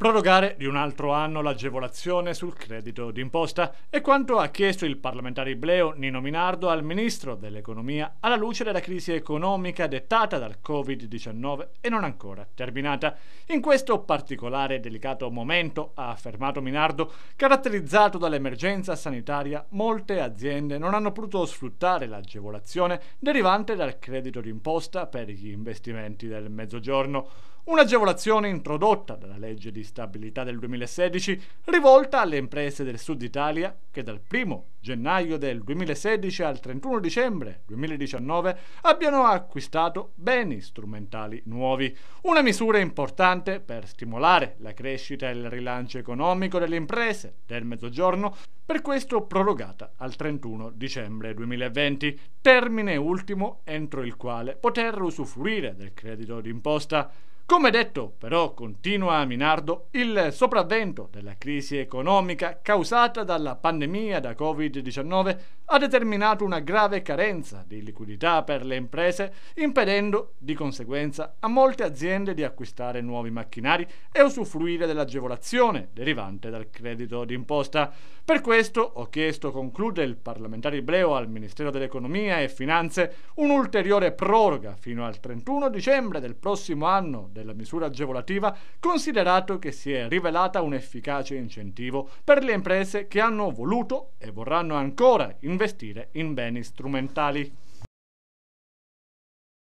prorogare di un altro anno l'agevolazione sul credito d'imposta è quanto ha chiesto il parlamentare ibleo Nino Minardo al ministro dell'economia alla luce della crisi economica dettata dal Covid-19 e non ancora terminata. In questo particolare e delicato momento, ha affermato Minardo, caratterizzato dall'emergenza sanitaria, molte aziende non hanno potuto sfruttare l'agevolazione derivante dal credito d'imposta per gli investimenti del mezzogiorno. Un'agevolazione introdotta dalla legge di stabilità del 2016 rivolta alle imprese del sud Italia che dal 1 gennaio del 2016 al 31 dicembre 2019 abbiano acquistato beni strumentali nuovi, una misura importante per stimolare la crescita e il rilancio economico delle imprese del Mezzogiorno, per questo prorogata al 31 dicembre 2020, termine ultimo entro il quale poter usufruire del credito d'imposta. Come detto, però, continua Minardo, il sopravvento della crisi economica causata dalla pandemia da Covid-19 ha determinato una grave carenza di liquidità per le imprese, impedendo di conseguenza a molte aziende di acquistare nuovi macchinari e usufruire dell'agevolazione derivante dal credito d'imposta. Per questo ho chiesto, conclude il parlamentare ebreo al Ministero dell'Economia e Finanze, un'ulteriore proroga fino al 31 dicembre del prossimo anno della misura agevolativa, considerato che si è rivelata un efficace incentivo per le imprese che hanno voluto e vorranno ancora investire in beni strumentali.